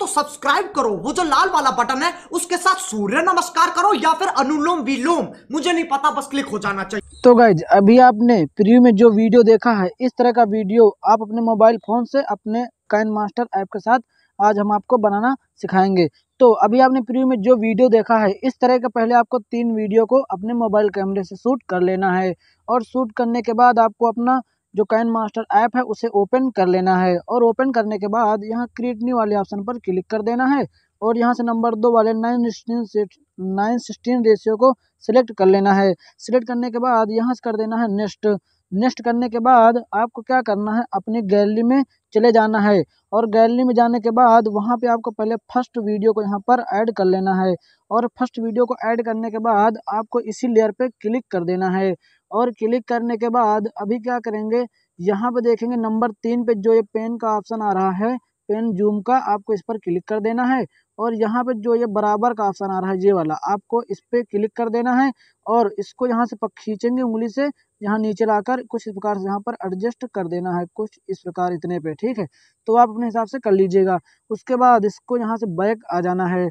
तो सब्सक्राइब करो वो जो लाल वाला बटन है उसके साथ सूर्य नमस्कार करो या फिर अनुलोम विलोम मुझे नहीं पता बस क्लिक हो जाना चाहिए तो गाइज अभी आपने प्रीव्यू में जो वीडियो देखा है इस तरह का वीडियो आप अपने मोबाइल फोन से अपने कैन मास्टर ऐप के साथ आज हम आपको बनाना सिखाएंगे तो अभी आपने प्रीव्यू में जो वीडियो देखा है इस तरह का पहले आपको तीन वीडियो को अपने मोबाइल कैमरे से शूट कर लेना है और शूट करने के बाद आपको अपना जो कैन मास्टर ऐप है उसे ओपन कर लेना है और ओपन करने के बाद यहाँ क्रिएटनी वाले ऑप्शन पर क्लिक कर देना है और यहाँ से नंबर दो वाले nine sixteen nine sixteen ratio को सिलेक्ट कर लेना है सिलेक्ट करने के बाद यहाँ से कर देना है नेक्स्ट नेक्स्ट करने के बाद आपको क्या करना है अपनी गैलरी में चले जाना है और गैलरी में जाने के बाद वहाँ पे आपको पहले फर्स्ट वीडियो को यहाँ पर ऐड कर लेना है और फर्स्ट वीडियो को ऐड करने के बाद आपको इसी लेयर पे क्लिक कर देना है और क्लिक करने के बाद अभी क्या करेंगे यहाँ पे देखेंगे नंबर तीन पे जो ये पेन का ऑप्शन आ रहा है पेन जूम का आपको इस पर क्लिक कर देना है और यहाँ पे जो ये बराबर का ऑप्शन आ रहा है ये वाला आपको इस पर क्लिक कर देना है और इसको यहाँ से खींचेंगे उंगली से यहाँ नीचे लाकर कुछ इस प्रकार से यहाँ पर एडजस्ट कर देना है कुछ इस प्रकार इतने पे ठीक है तो आप अपने हिसाब से कर लीजिएगा उसके बाद इसको यहाँ से बैक आ जाना है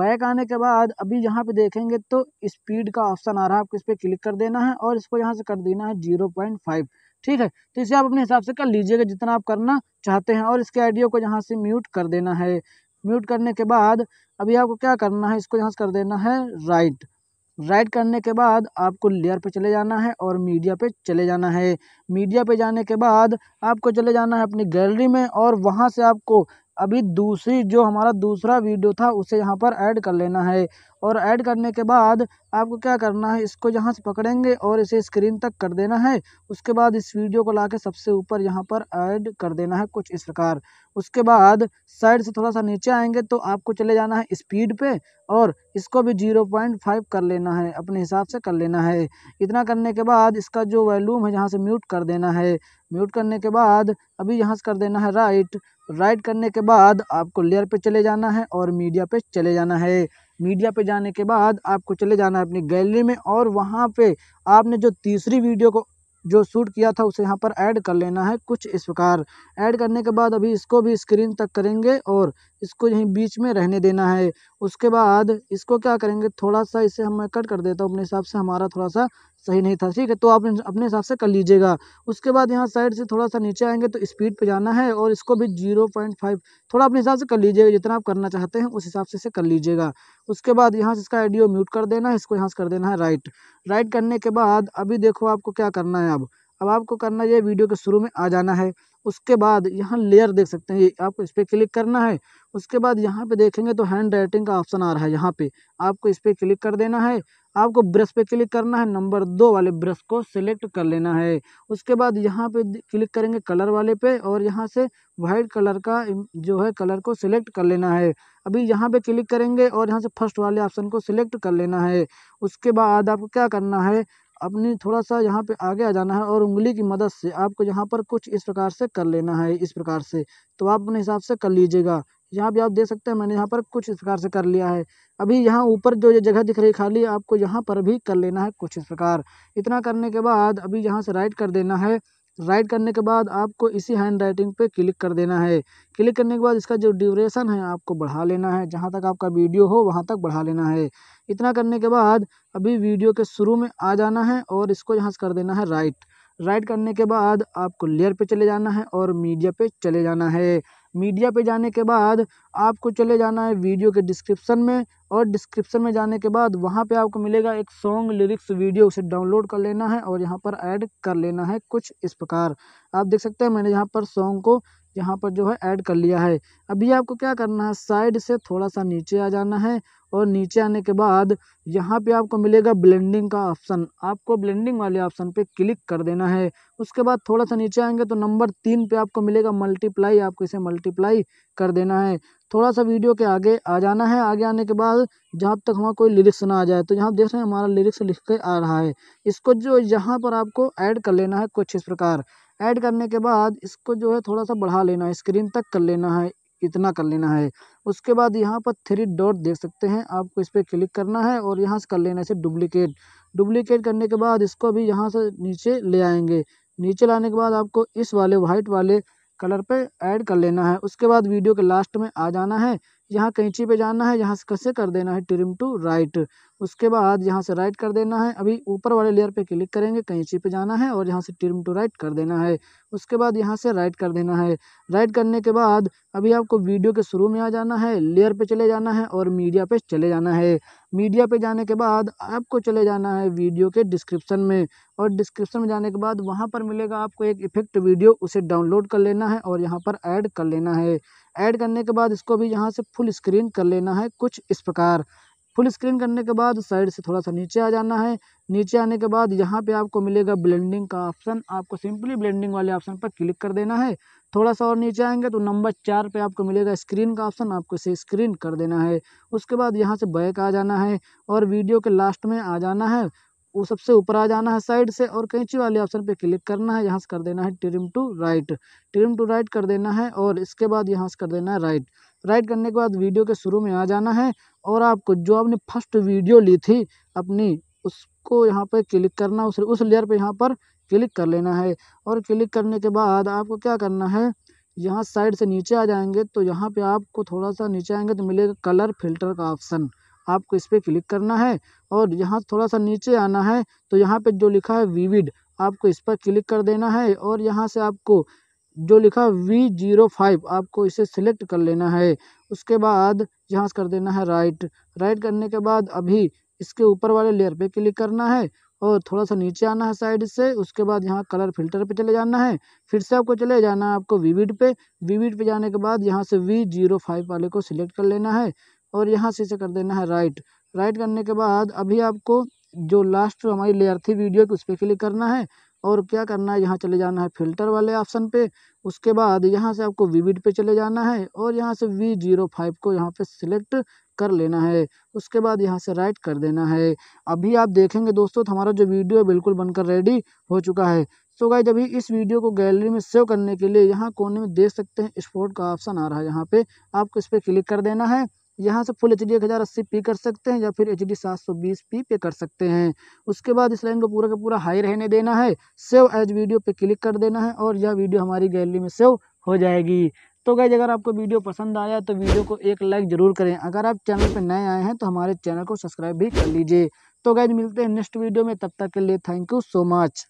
बैक आने के बाद अभी यहाँ पे देखेंगे तो स्पीड का ऑप्शन आ रहा है आपको इस पर क्लिक कर देना है और इसको यहाँ से कर देना है जीरो पॉइंट फाइव ठीक है तो इसे आप अपने हिसाब से कर लीजिएगा जितना आप करना चाहते हैं और इसके आइडियो को यहाँ से म्यूट कर देना है म्यूट करने के बाद अभी आपको क्या करना है इसको यहाँ से कर देना है राइट राइट करने के बाद आपको लेयर पे चले जाना है और मीडिया पे चले जाना है मीडिया पे जाने के बाद आपको चले जाना है अपनी गैलरी में और वहाँ से आपको अभी दूसरी जो हमारा दूसरा वीडियो था उसे यहाँ पर ऐड कर लेना है और ऐड करने के बाद आपको क्या करना है इसको यहाँ से पकड़ेंगे और इसे स्क्रीन तक कर देना है उसके बाद इस वीडियो को ला के सबसे ऊपर यहाँ पर ऐड कर देना है कुछ इस प्रकार उसके बाद साइड से थोड़ा सा नीचे आएंगे तो आपको चले जाना है स्पीड पे और इसको भी जीरो पॉइंट फाइव कर लेना है अपने हिसाब से कर लेना है इतना करने के बाद इसका जो वैल्यूम है यहाँ से म्यूट कर देना है म्यूट करने के बाद अभी यहाँ से कर देना है राइट राइट करने के बाद आपको लेयर पर चले जाना है और मीडिया पर चले जाना है मीडिया पे जाने के बाद आपको चले जाना है अपनी गैलरी में और वहाँ पे आपने जो तीसरी वीडियो को जो शूट किया था उसे यहाँ पर ऐड कर लेना है कुछ इस प्रकार ऐड करने के बाद अभी इसको भी स्क्रीन तक करेंगे और इसको यहीं बीच में रहने देना है उसके बाद इसको क्या करेंगे थोड़ा सा इसे हम कट कर देता हूँ अपने हिसाब से हमारा थोड़ा सा सही नहीं था ठीक है तो आप अपने हिसाब से कर लीजिएगा उसके बाद यहाँ साइड से थोड़ा सा नीचे आएंगे तो स्पीड पे जाना है और इसको भी जीरो पॉइंट फाइव थोड़ा अपने हिसाब से कर लीजिएगा जितना आप करना चाहते हैं उस हिसाब से इसे कर लीजिएगा उसके बाद यहाँ से इसका आइडियो म्यूट कर देना है इसको यहाँ से कर देना है राइट राइट करने के बाद अभी देखो आपको क्या करना है अब अब आपको करना यह वीडियो के शुरू में आ जाना है उसके बाद यहाँ लेयर देख सकते हैं ये आपको इस पर क्लिक करना है उसके बाद यहाँ पे देखेंगे तो हैंड राइटिंग का ऑप्शन आ रहा है यहाँ पे आपको इस पर क्लिक कर देना है आपको ब्रश पे क्लिक करना है नंबर दो वाले ब्रश को सिलेक्ट कर लेना है उसके बाद यहाँ पे क्लिक करेंगे कलर वाले पे और यहाँ से वाइट कलर का जो है कलर को सिलेक्ट कर लेना है अभी यहाँ पे क्लिक करेंगे और यहाँ से फर्स्ट वाले ऑप्शन को सिलेक्ट कर लेना है उसके बाद आपको क्या करना है अपने थोड़ा सा यहाँ पे आगे आ जाना है और उंगली की मदद से आपको यहाँ पर कुछ इस प्रकार से कर लेना है इस प्रकार से तो आप अपने हिसाब से कर लीजिएगा यहाँ भी आप देख सकते हैं मैंने यहाँ पर कुछ इस प्रकार से कर लिया है अभी यहाँ ऊपर जो ये जगह दिख रही है खाली आपको यहाँ पर भी कर लेना है कुछ इस प्रकार इतना करने के बाद अभी यहाँ से राइट कर देना है राइट करने के बाद आपको इसी हैंड राइटिंग पे क्लिक कर देना है क्लिक करने के बाद इसका जो ड्यूरेशन है आपको बढ़ा लेना है जहाँ तक आपका वीडियो हो वहाँ तक बढ़ा लेना है इतना करने के बाद अभी वीडियो के शुरू में आ जाना है और इसको यहाँ से कर देना है राइट राइट करने के बाद आपको लेयर पे चले जाना है और मीडिया पे चले जाना है मीडिया पे जाने के बाद आपको चले जाना है वीडियो के डिस्क्रिप्सन में और डिस्क्रिप्सन में जाने के बाद वहाँ पे आपको मिलेगा एक सॉन्ग लिरिक्स वीडियो उसे डाउनलोड कर लेना है और यहाँ पर ऐड कर लेना है कुछ इस प्रकार आप देख सकते हैं मैंने यहाँ पर सॉन्ग को यहाँ पर जो है ऐड कर लिया है अभी आपको क्या करना है साइड से थोड़ा सा नीचे आ जाना है और नीचे आने के बाद यहाँ पे आपको मिलेगा ब्लेंडिंग का ऑप्शन आपको ब्लेंडिंग वाले ऑप्शन पे क्लिक कर देना है उसके बाद थोड़ा सा नीचे आएंगे तो नंबर तीन पे आपको मिलेगा मल्टीप्लाई आपको इसे मल्टीप्लाई कर देना है थोड़ा सा वीडियो के आगे आ जाना है आगे आने के बाद जहाँ तक हमारा कोई लिरिक्स ना आ जाए तो यहाँ देख रहे हैं हमारा लिरिक्स लिख के आ रहा है इसको जो यहाँ पर आपको ऐड कर लेना है कुछ इस प्रकार ऐड करने के बाद इसको जो है थोड़ा सा बढ़ा लेना है स्क्रीन तक कर लेना है इतना कर लेना है उसके बाद यहाँ पर थ्री डॉट देख सकते हैं आपको इस पर क्लिक करना है और यहाँ से कर लेना है इसे डुप्लीकेट डुप्लीकेट करने के बाद इसको भी यहाँ से नीचे ले आएंगे नीचे लाने के बाद आपको इस वाले वाइट वाले कलर पे ऐड कर लेना है उसके बाद वीडियो के लास्ट में आ जाना है यहाँ कैंची पे जाना है यहाँ से कैसे कर देना है ट्रिम टू राइट उसके बाद यहाँ से राइट कर देना है अभी ऊपर वाले लेयर पे क्लिक करेंगे कैंची पे जाना है और यहाँ से ट्रिम टू राइट कर देना है उसके बाद यहाँ से राइट कर देना है राइट करने के बाद अभी आपको वीडियो के शुरू में आ जाना है लेयर पे चले जाना है और मीडिया पे चले जाना है मीडिया पे जाने के बाद आपको चले जाना है वीडियो के डिस्क्रिप्शन में और डिस्क्रिप्शन में जाने के बाद वहाँ पर मिलेगा आपको एक इफेक्ट वीडियो उसे डाउनलोड कर लेना है और यहाँ पर ऐड कर लेना है ऐड करने के बाद इसको भी यहाँ से फुल फुल स्क्रीन कर लेना है कुछ इस प्रकार फुल स्क्रीन करने के बाद साइड से थोड़ा सा नीचे आ जाना है नीचे आने के बाद यहाँ पे आपको मिलेगा ब्लेंडिंग का ऑप्शन आपको सिंपली ब्लेंडिंग वाले ऑप्शन पर क्लिक कर देना है थोड़ा सा और नीचे आएंगे तो नंबर चार पे आपको मिलेगा स्क्रीन का ऑप्शन आपको इसे स्क्रीन कर देना है उसके बाद यहाँ से बैक आ जाना है और वीडियो के लास्ट में आ जाना है वो सबसे ऊपर आ जाना है साइड से और कैंची वाले ऑप्शन पे क्लिक करना है यहाँ से कर देना है trim to right trim to right कर देना है और इसके बाद यहाँ से कर देना है राइट राइट करने के बाद वीडियो के शुरू में आ जाना है और आपको जो आपने फर्स्ट वीडियो ली थी अपनी उसको यहाँ पर क्लिक करना उस उस लेयर पर यहाँ पर क्लिक कर लेना है और क्लिक करने के बाद आपको क्या करना है यहाँ साइड से नीचे आ जाएंगे तो यहाँ पे आपको थोड़ा सा नीचे आएंगे तो मिलेगा कलर फिल्टर का ऑप्शन आपको इस पर क्लिक करना है और यहाँ थोड़ा सा नीचे आना है तो यहाँ पे जो लिखा है विविड आपको इस पर क्लिक कर देना है और यहाँ से आपको जो लिखा वी जीरो फाइव आपको इसे सिलेक्ट कर लेना है उसके बाद यहाँ कर देना है राइट राइट करने के बाद अभी इसके ऊपर वाले लेयर पे क्लिक करना है और थोड़ा सा नीचे आना है साइड से उसके बाद यहाँ कलर फिल्टर पे चले जाना है फिर से आपको चले जाना है आपको विविड पे विविड पे जाने के बाद यहाँ से वी जीरो फाइव वाले को सिलेक्ट कर लेना है और यहाँ से इसे कर देना है राइट राइट करने के बाद अभी आपको जो लास्ट हमारी लेयर थी वीडियो की उस पर क्लिक करना है और क्या करना है यहाँ चले जाना है फ़िल्टर वाले ऑप्शन पे उसके बाद यहाँ से आपको विविड पे चले जाना है और यहाँ से वी जीरो फाइव को यहाँ पे सिलेक्ट कर लेना है उसके बाद यहाँ से राइट कर देना है अभी आप देखेंगे दोस्तों तो हमारा जो वीडियो है बिल्कुल बनकर रेडी हो चुका है सो गाइज अभी इस वीडियो को गैलरी में सेव करने के लिए यहाँ कोने में देख सकते हैं स्पोर्ट का ऑप्शन आ रहा है यहाँ पे आपको इस पर क्लिक कर देना है यहाँ से फुल एच डी एक हज़ार अस्सी पी कर सकते हैं या फिर एच डी सात सौ बीस पी पे कर सकते हैं उसके बाद इस लाइन को पूरा का पूरा हाई रहने देना है सेव एज वीडियो पे क्लिक कर देना है और यह वीडियो हमारी गैलरी में सेव हो जाएगी तो गैज अगर आपको वीडियो पसंद आया तो वीडियो को एक लाइक ज़रूर करें अगर आप चैनल पर नए आए हैं तो हमारे चैनल को सब्सक्राइब भी कर लीजिए तो गैज मिलते हैं नेक्स्ट वीडियो में तब तक के लिए थैंक यू सो मच